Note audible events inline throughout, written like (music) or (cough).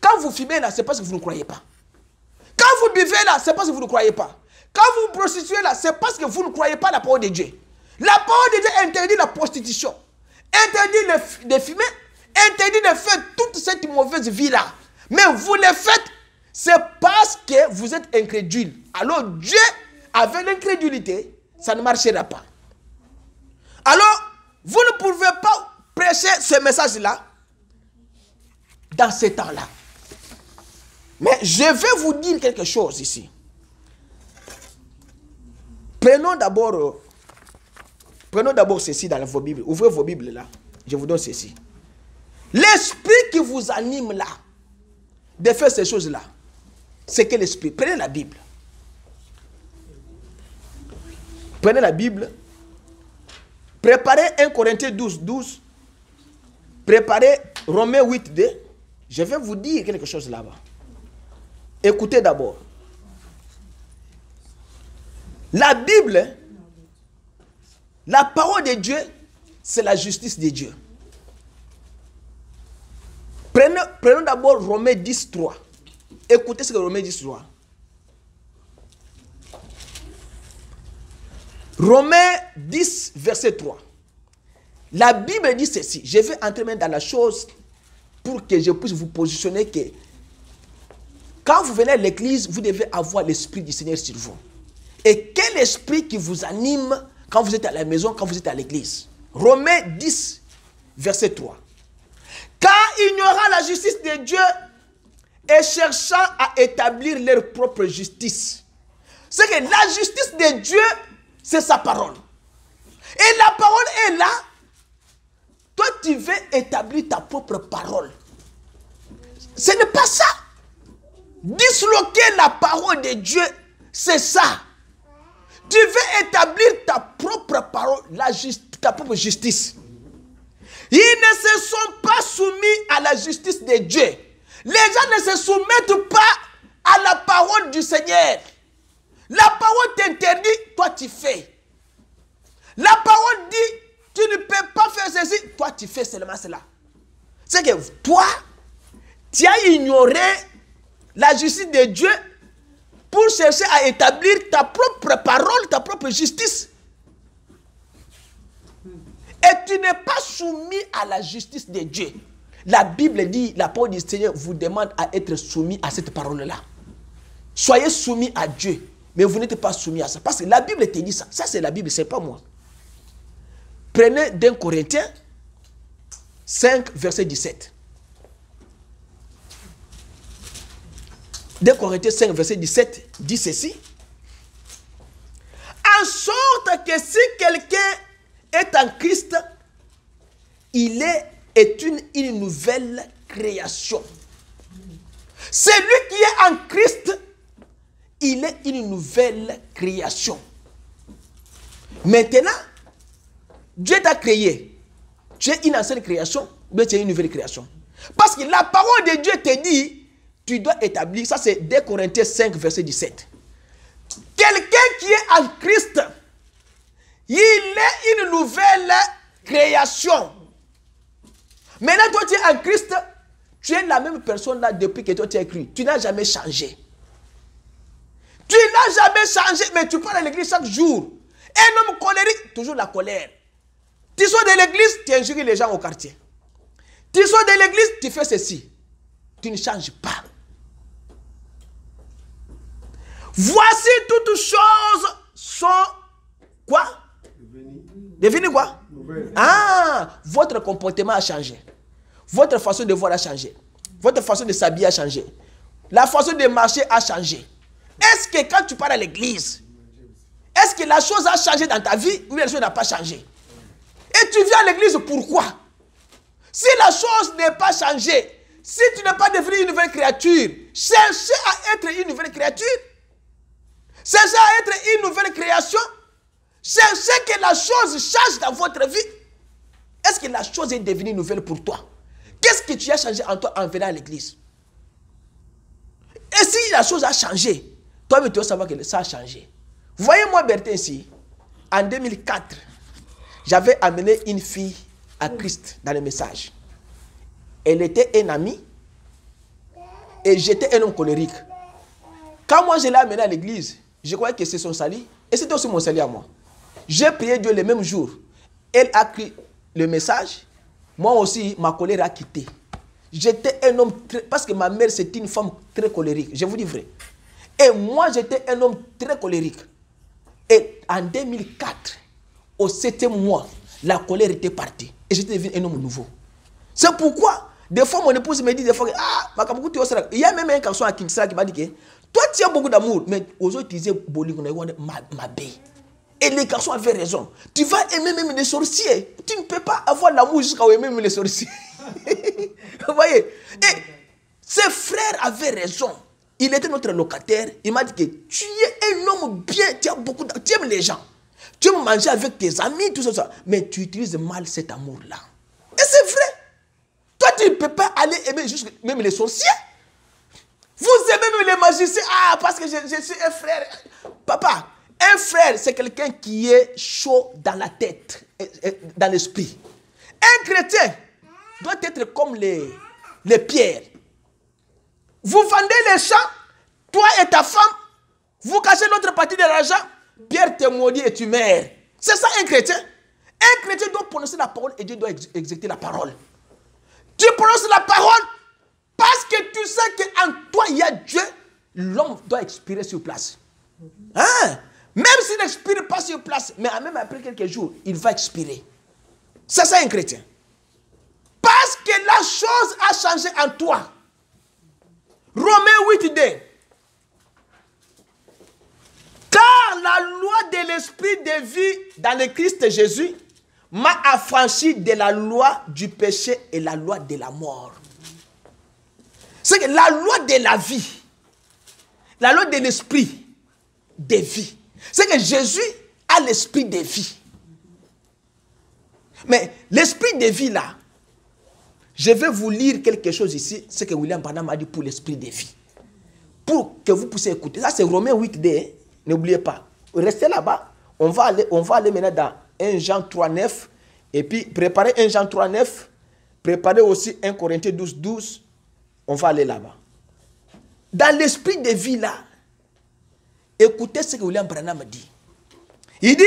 Quand vous fumez là, c'est parce que vous ne croyez pas. Quand vous buvez là, c'est parce que vous ne croyez pas. Quand vous prostituez là, c'est parce que vous ne croyez pas la parole de Dieu. La parole de Dieu interdit la prostitution, interdit de fumer, interdit de faire toute cette mauvaise vie-là. Mais vous le faites, c'est parce que vous êtes incrédule. Alors Dieu, avec l'incrédulité, ça ne marchera pas. Alors, vous ne pouvez pas prêcher ce message-là dans ces temps-là. Mais je vais vous dire quelque chose ici. Prenons d'abord euh, prenons d'abord ceci dans vos Bibles. Ouvrez vos Bibles là. Je vous donne ceci. L'esprit qui vous anime là, de faire ces choses-là, c'est quel esprit? Prenez la Bible. Prenez la Bible. Préparez 1 Corinthiens 12, 12. Préparez Romains 8, 2. Je vais vous dire quelque chose là-bas. Écoutez d'abord. La Bible, la parole de Dieu, c'est la justice de Dieu. Prenons, d'abord Romains 10, 3. Écoutez ce que Romains 10, 3. Romains 10, verset 3. La Bible dit ceci. Je vais entrer dans la chose pour que je puisse vous positionner que quand vous venez à l'église, vous devez avoir l'esprit du Seigneur sur vous. Et quel esprit qui vous anime quand vous êtes à la maison, quand vous êtes à l'église Romains 10, verset 3. Car ignorant la justice de Dieu et cherchant à établir leur propre justice. C'est que la justice de Dieu, c'est sa parole. Et la parole est là. Toi, tu veux établir ta propre parole. Ce n'est pas ça. Disloquer la parole de Dieu, c'est ça. Tu veux établir ta propre parole, la ta propre justice. Ils ne se sont pas soumis à la justice de Dieu. Les gens ne se soumettent pas à la parole du Seigneur. La parole t'interdit, toi tu fais. La parole dit, tu ne peux pas faire ceci, toi tu fais seulement cela. C'est que toi, tu as ignoré la justice de Dieu pour chercher à établir ta propre parole, ta propre justice. Et tu n'es pas soumis à la justice de Dieu. La Bible dit, la parole du Seigneur vous demande à être soumis à cette parole-là. Soyez soumis à Dieu, mais vous n'êtes pas soumis à ça. Parce que la Bible te dit ça. Ça, c'est la Bible, ce n'est pas moi. Prenez 1 Corinthiens 5, verset 17. 2 Corinthiens 5, verset 17 dit ceci. En sorte que si quelqu'un est en Christ, il est, une, une nouvelle création. Celui qui est en Christ, il est une nouvelle création. Maintenant, Dieu t'a créé. Tu es une ancienne création, mais tu es une nouvelle création. Parce que la parole de Dieu te dit tu dois établir, ça c'est 2 Corinthiens 5, verset 17. Quelqu'un qui est en Christ, il est une nouvelle création. Maintenant, toi tu es en Christ, tu es la même personne là depuis que toi tu es cru. Tu n'as jamais changé. Tu n'as jamais changé, mais tu parles à l'église chaque jour. Un homme colérique, toujours la colère. Tu sois de l'église, tu injures les gens au quartier. Tu sois de l'église, tu fais ceci. Tu ne changes pas. Voici toutes choses sont quoi Devinez quoi Ah, votre comportement a changé. Votre façon de voir a changé. Votre façon de s'habiller a changé. La façon de marcher a changé. Est-ce que quand tu parles à l'église, est-ce que la chose a changé dans ta vie ou la chose n'a pas changé Et tu viens à l'église pourquoi Si la chose n'est pas changée, si tu n'es pas devenu une nouvelle créature, cherchez à être une nouvelle créature. C'est ça être une nouvelle création. ce que la chose change dans votre vie. Est-ce que la chose est devenue nouvelle pour toi Qu'est-ce que tu as changé en toi en venant à l'église Et si la chose a changé, toi tu dois savoir que ça a changé. Voyez-moi Bertin ici. En 2004, j'avais amené une fille à Christ dans le message. Elle était un ami et j'étais un homme colérique. Quand moi je l'ai amenée à l'église, je croyais que c'est son salut. Et c'était aussi mon salut à moi. J'ai prié Dieu le même jour. Elle a cru le message. Moi aussi, ma colère a quitté. J'étais un homme très... Parce que ma mère, c'était une femme très colérique. Je vous dis vrai. Et moi, j'étais un homme très colérique. Et en 2004, au septième mois, la colère était partie. Et j'étais devenu un homme nouveau. C'est pourquoi, des fois, mon épouse me dit des fois, ah, il y a même un garçon à Kinshasa qui m'a dit que toi, tu as beaucoup d'amour, mais aux autres, ils disaient ma bé. Et les garçons avaient raison. Tu vas aimer même les sorciers. Tu ne peux pas avoir l'amour jusqu'à aimer même les sorciers. (laughs) Vous voyez Et ses frères avaient raison. Il était notre locataire. Il m'a dit que tu es un homme bien, tu, as beaucoup tu aimes les gens. Tu aimes manger avec tes amis, tout ça. ça. Mais tu utilises mal cet amour-là. Et c'est vrai. Toi, tu ne peux pas aller aimer même les sorciers. Vous aimez même les magiciens. Ah, parce que je, suis un frère. Papa, un frère, c'est quelqu'un qui est chaud dans la tête, euh, euh, dans l'esprit. Un chrétien doit être comme les, pierres. Vous vendez les champs, toi et ta femme, vous cachez l'autre partie de l'argent, Pierre te maudit et tu meurs. C'est ça un chrétien. Un chrétien doit prononcer la parole et Dieu doit exécuter la parole. Dieu prononces la parole, parce que tu sais qu'en toi, il y a Dieu, l'homme doit expirer sur place. Hein? Même s'il n'expire pas sur place, mais même après quelques jours, il va expirer. C'est ça un chrétien. Parce que la chose a changé en toi. Romains 8, 2. Car la loi de l'esprit de vie dans le Christ Jésus m'a affranchi de la loi du péché et la loi de la mort. C'est que la loi de la vie, la loi de l'esprit des vie, c'est que Jésus a l'esprit des vies. Mais l'esprit des vies, là, je vais vous lire quelque chose ici, ce que William Branham a dit pour l'esprit des vies. Pour que vous puissiez écouter. Ça, c'est Romain 8, d N'oubliez pas. Restez là-bas. On va aller, on va aller maintenant dans 1 Jean 3, 9. Et puis, préparez 1 Jean 3, 9. Préparez aussi 1 Corinthiens 12, 12. On va aller là-bas. Dans l'esprit de vie là, écoutez ce que William Branham dit. Il dit,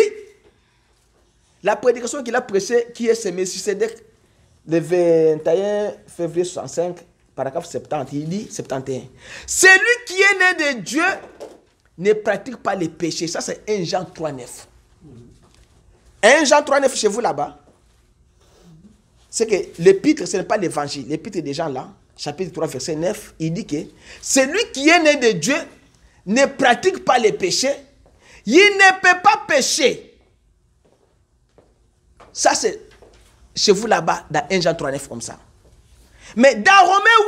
la prédication qu'il a prêchée, qui est ce Messie, Sédèque, le 21 février 65, paragraphe 70, il dit 71. Celui qui est né de Dieu ne pratique pas les péchés. Ça, c'est 1 Jean 3, 9. 1 Jean 3,9 chez vous là-bas, c'est que l'épître, ce n'est pas l'évangile. L'épître des gens là, chapitre 3, verset 9, il dit que celui qui est né de Dieu ne pratique pas les péchés, il ne peut pas pécher. Ça, c'est chez vous là-bas, dans 1 Jean 3, 9, comme ça. Mais dans Romains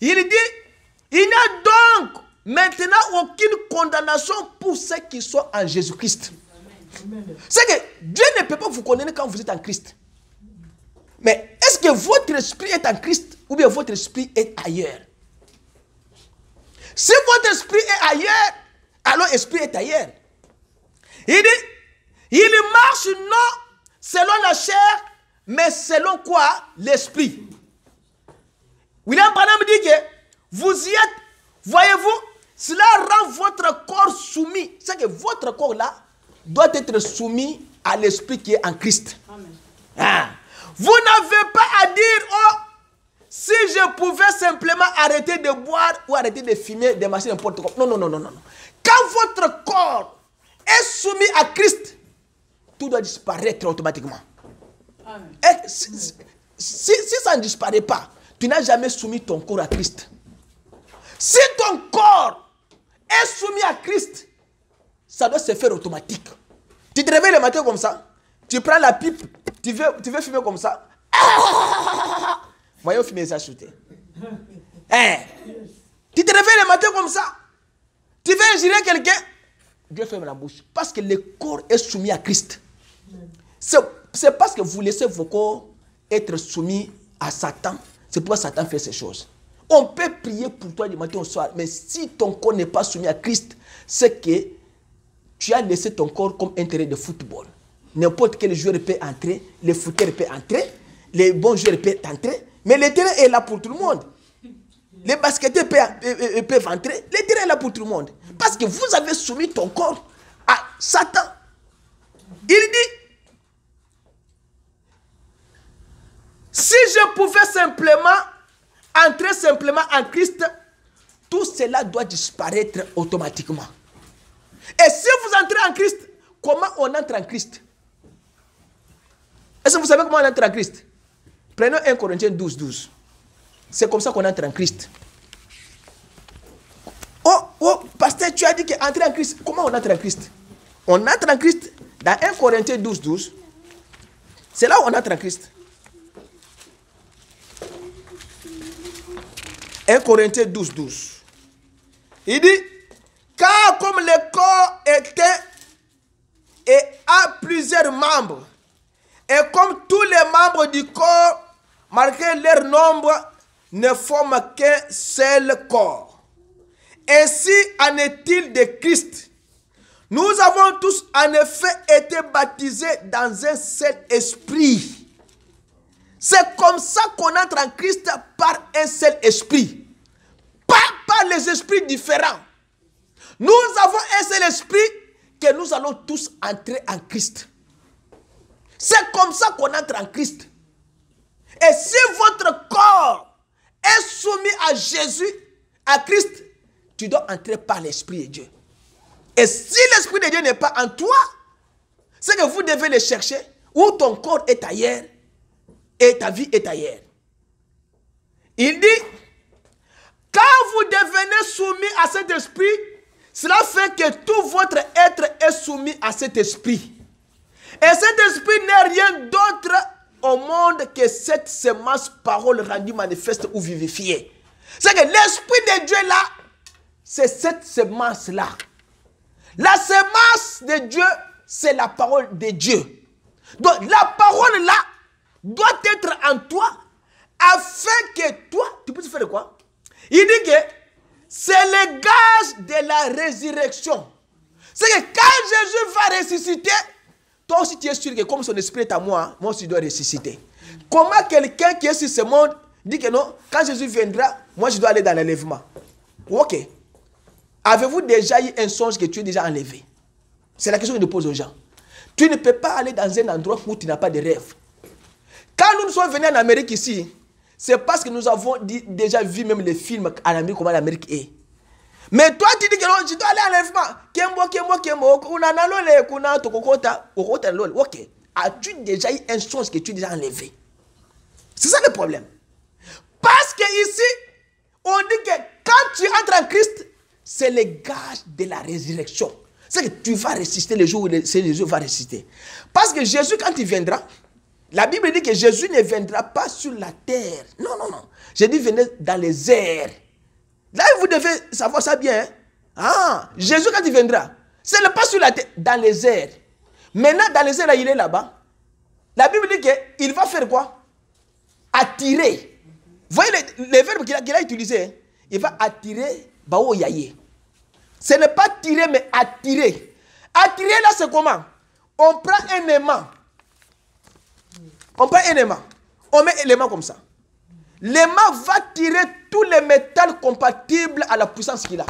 8, 1, il dit, il n'y a donc maintenant aucune condamnation pour ceux qui sont en Jésus-Christ. C'est que Dieu ne peut pas vous condamner quand vous êtes en Christ. Mais est-ce que votre esprit est en Christ ou bien votre esprit est ailleurs Si votre esprit est ailleurs, alors l'esprit est ailleurs. Il dit, il marche non selon la chair, mais selon quoi L'esprit. William Branham dit que vous y êtes, voyez-vous, cela rend votre corps soumis. C'est que votre corps là doit être soumis à l'esprit qui est en Christ. Amen. Ah. Vous n'avez pas à dire, oh, si je pouvais simplement arrêter de boire ou arrêter de fumer, de marcher n'importe quoi. Non, non, non, non, non. Quand votre corps est soumis à Christ, tout doit disparaître automatiquement. Et si, si, ça ne disparaît pas, tu n'as jamais soumis ton corps à Christ. Si ton corps est soumis à Christ, ça doit se faire automatique. Tu te réveilles le matin comme ça. Tu prends la pipe, tu veux, tu fumer comme ça. (laughs) Voyons fumer ça shooter. Eh, tu te réveilles le matin comme ça. Tu veux injurer quelqu'un. Dieu ferme la bouche. Parce que le corps est soumis à Christ. C'est parce que vous laissez vos corps être soumis à Satan. C'est pourquoi Satan fait ces choses. On peut prier pour toi du matin au soir, mais si ton corps n'est pas soumis à Christ, c'est que tu as laissé ton corps comme intérêt de football. N'importe quel joueur peut entrer, les fouteur peut entrer, les bons joueurs peuvent entrer, mais le terrain est là pour tout le monde. Les basketteurs peuvent, euh, euh, peuvent entrer, le terrain est là pour tout le monde. Parce que vous avez soumis ton corps à Satan. Il dit, si je pouvais simplement entrer simplement en Christ, tout cela doit disparaître automatiquement. Et si vous entrez en Christ, comment on entre en Christ est-ce que vous savez comment on entre en Christ Prenons 1 Corinthiens 12, 12. C'est comme ça qu'on entre en Christ. Oh, oh, pasteur, tu as dit qu'entrer en Christ. Comment on entre en Christ On entre en Christ dans 1 Corinthiens 12, 12. C'est là où on entre en Christ. 1 Corinthiens 12, 12. Il dit, car comme le corps était et a plusieurs membres, et comme tous les membres du corps, malgré leur nombre, ne forment qu'un seul corps. Ainsi en est-il de Christ. Nous avons tous en effet été baptisés dans un seul esprit. C'est comme ça qu'on entre en Christ par un seul esprit. Pas par les esprits différents. Nous avons un seul esprit que nous allons tous entrer en Christ. C'est comme ça qu'on entre en Christ. Et si votre corps est soumis à Jésus, à Christ, tu dois entrer par l'Esprit de Dieu. Et si l'Esprit de Dieu n'est pas en toi, c'est que vous devez le chercher où ton corps est ailleurs et ta vie est ailleurs. Il dit, quand vous devenez soumis à cet esprit, cela fait que tout votre être est soumis à cet esprit. Et cet esprit n'est rien d'autre au monde que cette semence parole rendue manifeste ou vivifiée. C'est que l'esprit de Dieu là, c'est cette semence là. La semence de Dieu, c'est la parole de Dieu. Donc la parole là doit être en toi afin que toi, tu puisses faire quoi Il dit que c'est le gage de la résurrection. C'est que quand Jésus va ressusciter, toi aussi, tu es sûr que comme son esprit est à moi, moi aussi, je dois ressusciter. Comment quelqu'un qui est sur ce monde dit que non, quand Jésus viendra, moi, je dois aller dans l'enlèvement Ok. Avez-vous déjà eu un songe que tu es déjà enlevé C'est la question que je pose aux gens. Tu ne peux pas aller dans un endroit où tu n'as pas de rêve. Quand nous sommes venus en Amérique ici, c'est parce que nous avons déjà vu même les films en Amérique, comment l'Amérique est. Mais toi tu dis que tu je dois aller à l'enlèvement. Kembo, kembo, kembo, tokokota, okota Ok. As-tu déjà eu un songe que tu as déjà enlevé C'est ça le problème. Parce que ici, on dit que quand tu entres en Christ, c'est le gage de la résurrection. C'est que tu vas résister le jour où Jésus va résister. Parce que Jésus, quand il viendra, la Bible dit que Jésus ne viendra pas sur la terre. Non, non, non. J'ai dit, venez dans les airs. Là, vous devez savoir ça bien. Hein. Ah, Jésus, quand il viendra, c'est n'est pas sur la terre, dans les airs. Maintenant, dans les airs, là, il est là-bas. La Bible dit qu'il va faire quoi Attirer. Voyez les, verbes qu'il a, utilisé hein. Il va attirer Ce n'est pas tirer, mais attirer. Attirer, là, c'est comment On prend un aimant. On prend un aimant. On met aimant comme ça. L'aimant va tirer tous les métals compatibles à la puissance qu'il a.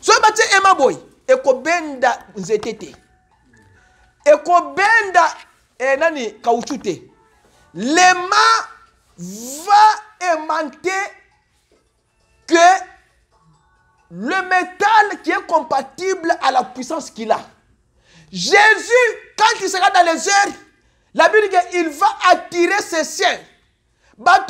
Ce ema boy, ekobenda Ekobenda eh, L'aimant va aimanter que le métal qui est compatible à la puissance qu'il a. Jésus, quand il sera dans les airs, la Bible dit qu'il va attirer ses siens parce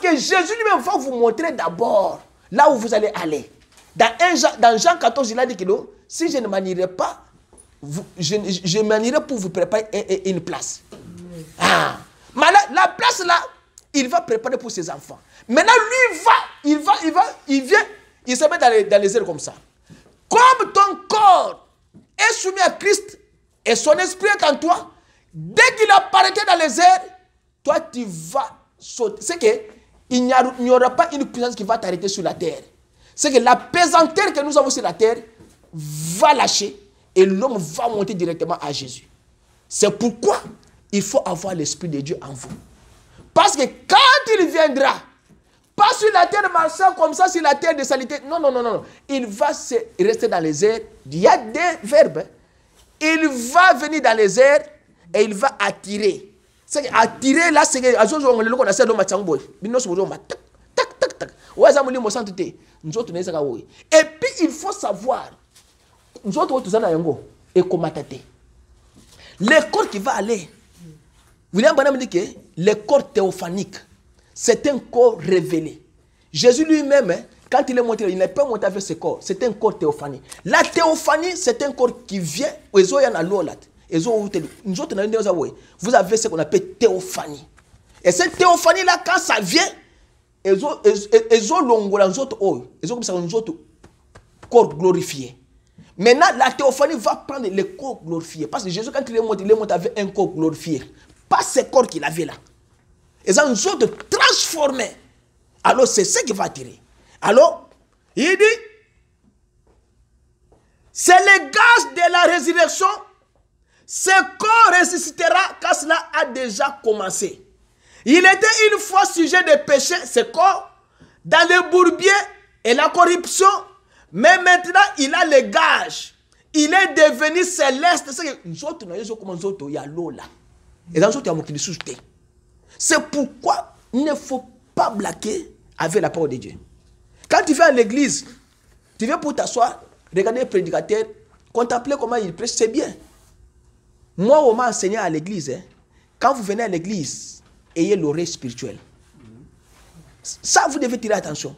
que jésus lui-même va vous montrer d'abord là où vous allez aller dans, jean 14 il a dit que si je ne manierai pas je, je pour vous préparer une place ah. la place là il va préparer pour ses enfants maintenant lui va il va il va il vient il se met dans les, dans comme ça comme ton corps est soumis à Christ et son esprit est en toi, dès qu'il apparaît dans les airs, toi tu vas sauter. C'est il n'y aura pas une puissance qui va t'arrêter sur la terre. C'est que la pesanteur que nous avons sur la terre va lâcher et l'homme va monter directement à Jésus. C'est pourquoi il faut avoir l'Esprit de Dieu en vous. Parce que quand il viendra, pas sur la terre marchant comme ça, sur la terre de saleté. Non, non, non, non. Il va se rester dans les airs. Il y a des verbes. Hein. Il va venir dans les airs et il va attirer. C'est attirer là, c'est que on a ça dans ma chambre. Bino sobo ma tac tac tac tac. Waza muli mo Nous autres Et puis il faut savoir. Nous autres nous na et et Le corps qui va aller. William Branham dit que l'école théophanique c'est un corps révélé. Jésus lui-même, hein, quand il est monté, il n'est pas monté avec ce corps. C'est un corps théophanie. La théophanie, c'est un corps qui vient. Nous autres, vous avez ce qu'on appelle théophanie. Et cette théophanie-là, quand ça vient, ils ont nous oh, corps glorifié. Maintenant, la théophanie va prendre le corps glorifié. Parce que Jésus, quand il est monté, il est monté avec un corps glorifié. Pas ce corps qu'il avait là. Ils ont transformé alors c'est ce qui va tirer. alors il dit c'est le gage de la résurrection ce corps ressuscitera car cela a déjà commencé il était une fois sujet de péché ce corps dans le bourbier et la corruption mais maintenant il a le gage il est devenu céleste que c'est pourquoi il ne faut pas blaguer avec la parole de Dieu. Quand tu viens à l'église, tu viens pour t'asseoir, regarder le prédicateur, contempler comment il prêche, c'est bien. Moi, on m'a enseigné à l'église, hein, quand vous venez à l'église, ayez l'oreille spirituelle. Ça, vous devez tirer attention.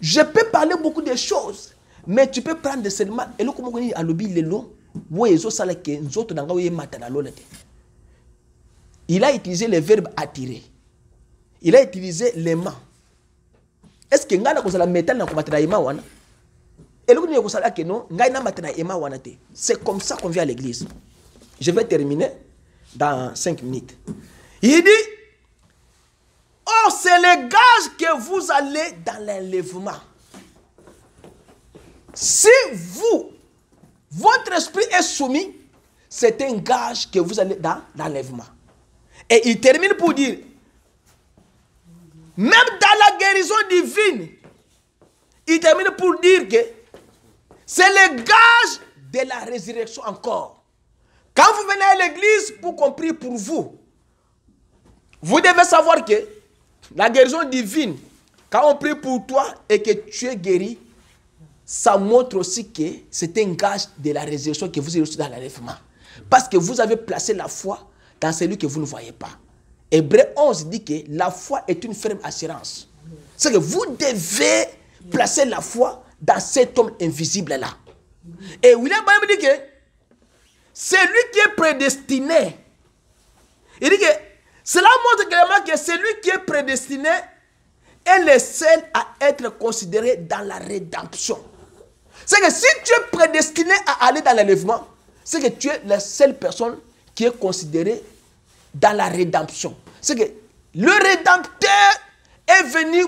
Je peux parler beaucoup de choses, mais tu peux prendre seulement. Et là, on dit, il a utilisé le verbe attirer. Il a utilisé l'aimant. Est-ce que vous avez métal le wana? l'aimant? Et non, matana C'est comme ça qu'on vient à l'église. Je vais terminer dans 5 minutes. Il dit Oh, c'est le gage que vous allez dans l'enlèvement. Si vous, votre esprit est soumis, c'est un gage que vous allez dans l'enlèvement. Et il termine pour dire, même dans la guérison divine, il termine pour dire que c'est le gage de la résurrection encore. Quand vous venez à l'église pour compris pour vous, vous devez savoir que la guérison divine, quand on prie pour toi et que tu es guéri, ça montre aussi que c'est un gage de la résurrection que vous avez reçu dans l'enlèvement. Parce que vous avez placé la foi dans celui que vous ne voyez pas. Hébreu 11 dit que la foi est une ferme assurance. C'est que vous devez placer la foi dans cet homme invisible-là. Et William me dit que Celui qui est prédestiné. Il dit que cela montre clairement que celui qui est prédestiné est le seul à être considéré dans la rédemption. C'est que si tu es prédestiné à aller dans l'élèvement' c'est que tu es la seule personne qui est considéré dans la rédemption. C'est que le rédempteur est venu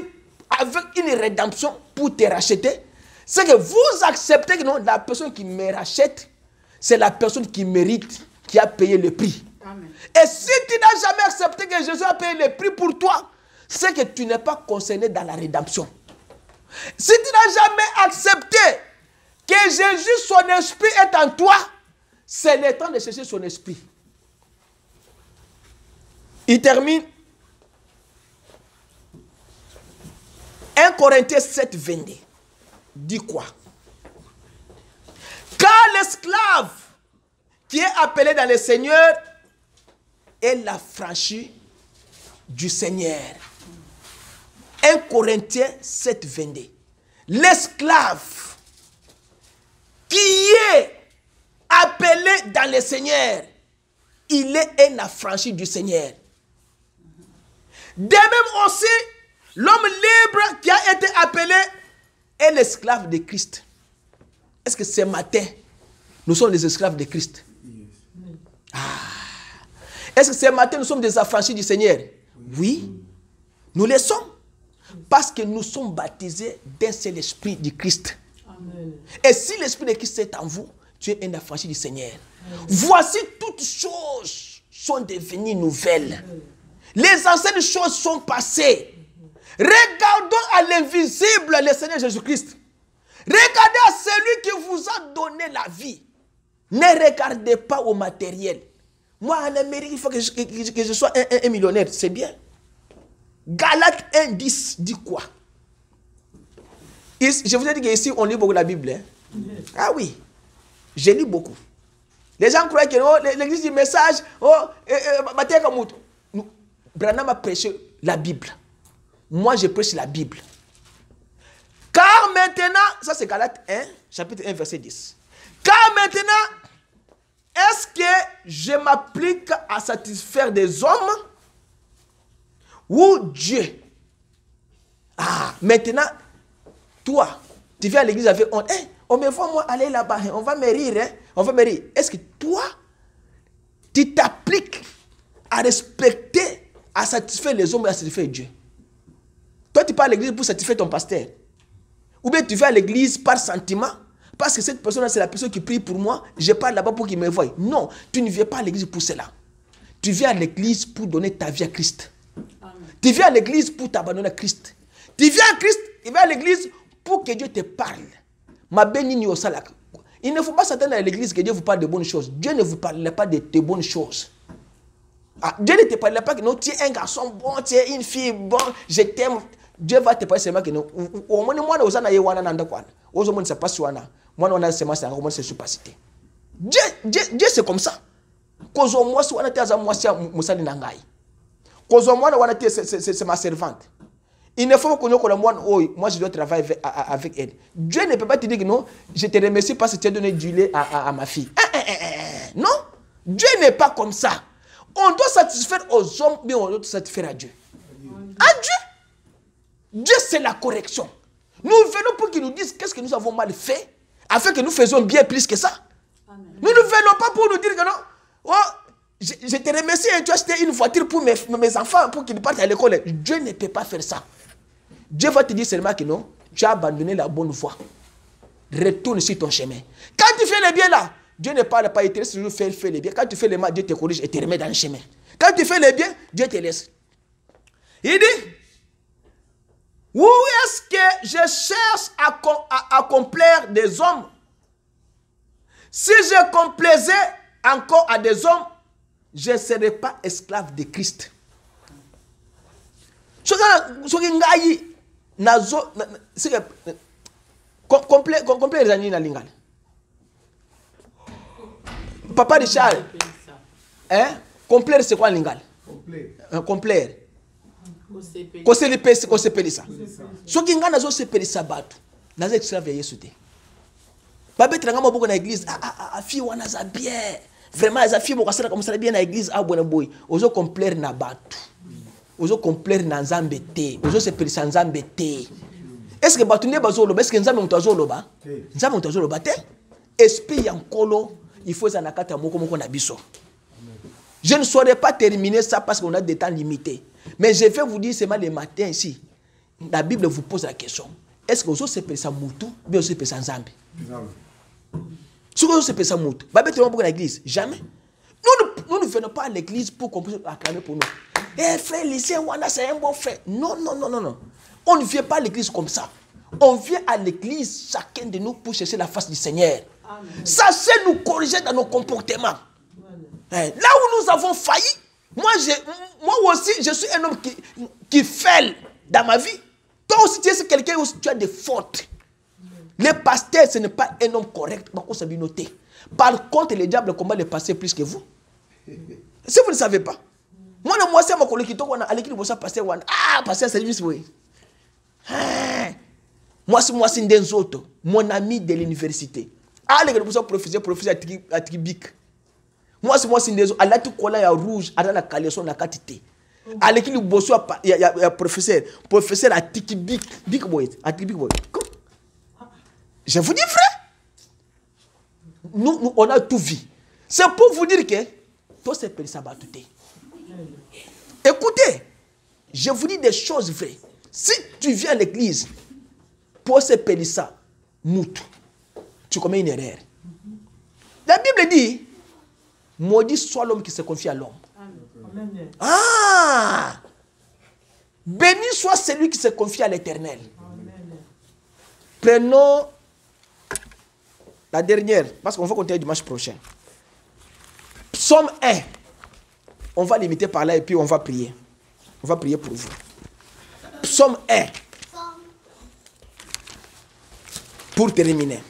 avec une rédemption pour te racheter. C'est que vous acceptez que non, la personne qui me rachète, c'est la personne qui mérite, qui a payé le prix. Et si tu n'as jamais accepté que Jésus a payé le prix pour toi, c'est que tu n'es pas concerné dans la rédemption. Si tu n'as jamais accepté que Jésus, son esprit est en toi, c'est le temps de chercher son esprit. Il termine 1 Corinthiens 7, 22. Dit quoi Car l'esclave qui est appelé dans le Seigneur est la franchie du Seigneur. 1 Corinthiens 7, 22. L'esclave qui est appelé dans le Seigneur, il est un affranchi du Seigneur. De même aussi, l'homme libre qui a été appelé est l'esclave de Christ. Est-ce que ce matin, nous sommes les esclaves de Christ ah. Est-ce que ce matin, nous sommes des affranchis du Seigneur Oui, nous le sommes. Parce que nous sommes baptisés d'un seul esprit du Christ. Et si l'esprit de Christ est en vous, tu es un affranchi du Seigneur. Voici toutes choses sont devenues nouvelles. Les anciennes choses sont passées. Regardons à l'invisible, le Seigneur Jésus-Christ. Regardez à celui qui vous a donné la vie. Ne regardez pas au matériel. Moi, en Amérique, il faut que je, sois un, millionnaire. C'est bien. Galate 1, 10 dit quoi Je vous ai dit qu'ici, on lit beaucoup la Bible. Hein. Ah oui, je lis beaucoup. Les gens croient que oh, l'église du message, oh, eh, Branham a prêché la Bible. Moi, je prêche la Bible. Car maintenant, ça c'est Galate 1, chapitre 1, verset 10. Car maintenant, est-ce que je m'applique à satisfaire des hommes ou Dieu Ah, maintenant, toi, tu viens à l'église avec honte. Eh, on me voit moi aller là-bas, hein. on va me hein. on va me rire. Est-ce que toi, tu t'appliques à respecter à satisfaire les hommes et à satisfaire Dieu. Toi, tu pars à l'église pour satisfaire ton pasteur. Ou bien tu vas à l'église par sentiment, parce que cette personne-là, c'est la personne qui prie pour moi, je pars là-bas pour qu'il me voie. Non, tu ne viens pas à l'église pour cela. Tu viens à l'église pour donner ta vie à Christ. Tu viens à l'église pour t'abandonner à Christ. Tu viens à Christ, tu viens à l'église pour que Dieu te parle. Ma Il ne faut pas s'attendre à l'église que Dieu vous parle de bonnes choses. Dieu ne vous parle pas de, de bonnes choses. Ah, Dieu ne te parlait pas que non, tu es un garçon bon, tu es une fille bon, je t'aime. Dieu va te parler seulement que non. Au moins, moi, aux années, on wana nanda quoi. Aux hommes, c'est pas wana, Moi, on a seulement ça, comment c'est supacité. Dieu, Dieu, Dieu, c'est comme ça. Cause au moins, suana, t'es à moi, c'est à Moussa de Nangai. Cause au moins, on a c'est ma servante. Il ne faut pas que le moine, oh, moi je dois travailler avec, avec, elle. Dieu ne peut pas te dire que non, je te remercie parce que tu as donné du lait à, à, à ma fille. Ah, ah, ah, non, Dieu n'est pas comme ça on doit satisfaire aux hommes, mais on doit satisfaire à Dieu. À Dieu. Dieu, c'est la correction. Nous venons pour qu'il nous dise qu'est-ce que nous avons mal fait, afin que nous faisions bien plus que ça. Nous ne venons pas pour nous dire que non, oh, je, te remercie et hein, tu as acheté une voiture pour mes, mes enfants, pour qu'ils partent à l'école. Dieu ne peut pas faire ça. Dieu va te dire seulement que non, tu as abandonné la bonne voie. Retourne sur ton chemin. Quand tu fais le bien là, Dieu ne parle pas, il te laisse toujours faire, le bien. Quand tu fais le mal, Dieu te corrige et te remet dans le chemin. Quand tu fais le bien, Dieu te laisse. Il dit, où est-ce que je cherche à, à, complaire des hommes Si je complaisais encore à des hommes, je ne serais pas esclave de Christ. soki que nazo les amis na papa richard hein? complaire c'est quoi l'ingal? complaire euh, koselipesi kosepelisa soki ngai ce bato naza esclave ya yesu te babetelanga Ah! na Ah! ah, ah, ah wana ah, bien vraiment aza fie moko asalaka mosala bien na ah, abwana boye complet na bato ozocomplaire na nzambe te ozosepelisa nzambe te estceke bato nde bazoloba estceke nzambe moto azoloba nzambe moto azoloba te esprit en colo il faut ça nakata moko moko na biso. Je ne saurais pas terminer ça parce qu'on a des temps limités. Mais je vais vous dire seulement le matin ici. La Bible vous pose la question. Est-ce que vous avez ça moutou ou vous avez ça zambi? Si vous avez ça moutou, vous avez pour l'église? Jamais. Nous, nous, ne venons pas à l'église pour qu'on puisse acclamer pour nous. Eh frère, Wanda, c'est un bon frère. Non, non, non, non, non. On ne vient pas à l'église comme ça. On vient à l'église, chacun de nous, pour chercher la face du Seigneur. Ça, c'est nous corriger dans nos comportements. Eh, là où nous avons failli, moi, moi aussi, je suis un homme qui, qui dans ma vie. Toi aussi, tu es quelqu'un où tu as des fautes. Le pasteur, ce n'est pas un homme correct. Par contre, le diable combat le pasteur plus que vous. Si vous ne savez pas. Moi, moi, c'est un collègue qui a dit pasteur. Ah, pasteur, c'est lui, ah. Moi, c'est moi, c'est des autres. Mon ami de l'université ale que nous professeur professeur atiki Moi, c'est mwasi mwasi ndezo alati kola ya rouge ada na kaleson na kati te aleki liboso Il y a professeur professeur à bik boy boy je vous dis vrai. nous, nous on a tout vu c'est pour vous dire que tout ces pays ça écoutez je vous dis des choses vraies si tu viens à l'église pour ces pays nous tout tu commets une erreur. La Bible dit, maudit soit l'homme qui se confie à l'homme. Ah Béni soit celui qui se confie à l'éternel. Prenons la dernière, parce qu'on va continuer dimanche prochain. Psaume 1. On va limiter par là et puis on va prier. On va prier pour vous. Psaume 1. Pour terminer.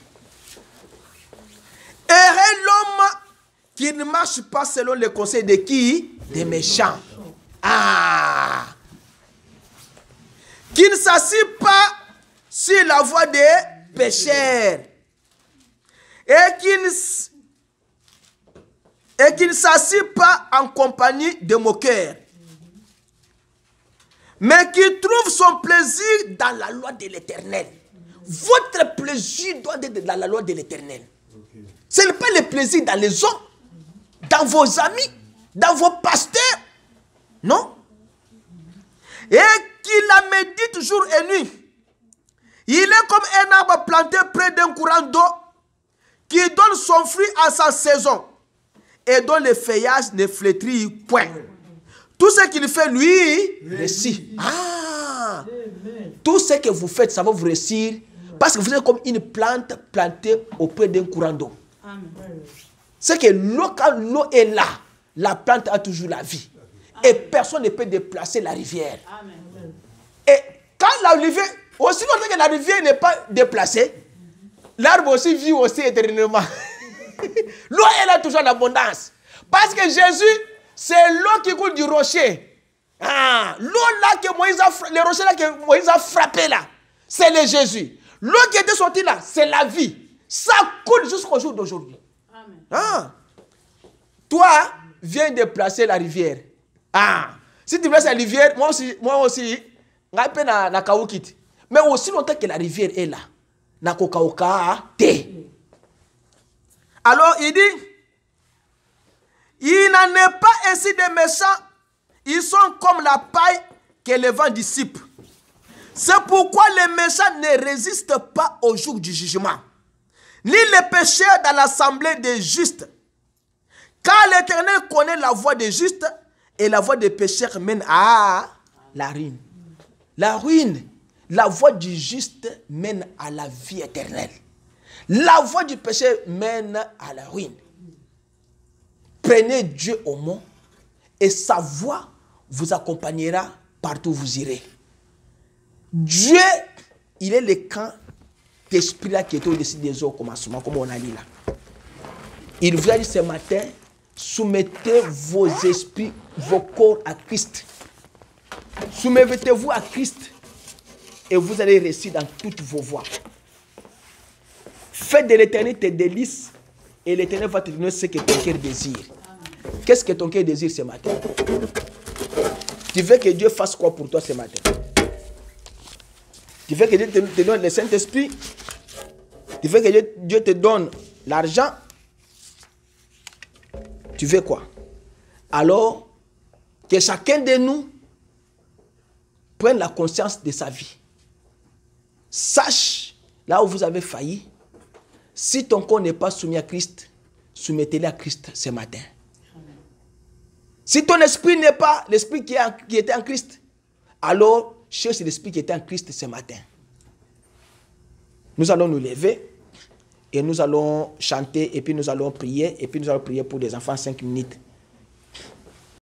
qui ne marche pas selon les conseils de qui Des méchants. Ah Qui ne s'assied pas sur la voie des pécheurs. Et qui ne, et qui s'assied pas en compagnie de moqueurs. Mais qui trouve son plaisir dans la loi de l'éternel. Votre plaisir doit être dans la loi de l'éternel. Ce n'est pas le plaisir dans les hommes, dans vos amis, dans vos pasteurs. Non Et qu'il la médite jour et nuit. Il est comme un arbre planté près d'un courant d'eau qui donne son fruit à sa saison et dont le feuillage ne flétrit point. Tout ce qu'il fait, lui, réussit. Ah Tout ce que vous faites, ça va vous réussir parce que vous êtes comme une plante plantée auprès d'un courant d'eau. Amen. C'est que l'eau, quand l'eau est là, la plante a toujours la vie. Et personne ne peut déplacer la rivière. Et quand la rivière, aussi longtemps que la rivière n'est pas déplacée, l'arbre aussi vit aussi éternellement. (laughs) l'eau est là toujours l'abondance Parce que Jésus, c'est l'eau qui coule du rocher. Ah, l'eau là que Moïse a le là que Moïse a frappé là, c'est le Jésus. L'eau qui était sortie là, c'est la vie. Ça coule jusqu'au jour d'aujourd'hui. Ah. Toi, viens de placer la rivière. Ah. Si tu places la rivière, moi aussi, moi aussi, na na Mais aussi longtemps que la rivière est là, na t. Alors il dit, il n'en est pas ainsi des méchants. Ils sont comme la paille que le vent dissipe. C'est pourquoi les méchants ne résistent pas au jour du jugement ni les pécheurs dans l'assemblée des justes. Car l'Éternel connaît la voie des justes et la voie des pécheurs mène à la ruine. La ruine, la voie du juste mène à la vie éternelle. La voie du péché mène à la ruine. Prenez Dieu au mot et sa voix vous accompagnera partout où vous irez. Dieu, il est le camp esprit-là qui était au-dessus des eaux au commencement, comme on a dit là. Il vous a dit ce matin, soumettez vos esprits, vos corps à Christ. Soumettez-vous à Christ et vous allez réussir dans toutes vos voies. Faites de l'éternel tes délices et l'éternel va te donner ce que ton cœur désire. Qu'est-ce que ton cœur désire ce matin Tu veux que Dieu fasse quoi pour toi ce matin Tu veux que Dieu te donne le Saint-Esprit tu veux que Dieu, te donne l'argent. Tu veux quoi Alors que chacun de nous prenne la conscience de sa vie. Sache là où vous avez failli. Si ton corps n'est pas soumis à Christ, soumettez-le à Christ ce matin. Si ton esprit n'est pas l'esprit qui, qui, était en Christ, alors cherche l'esprit qui était en Christ ce matin. Nous allons nous lever et nous allons chanter et puis nous allons prier et puis nous allons prier pour les enfants 5 minutes.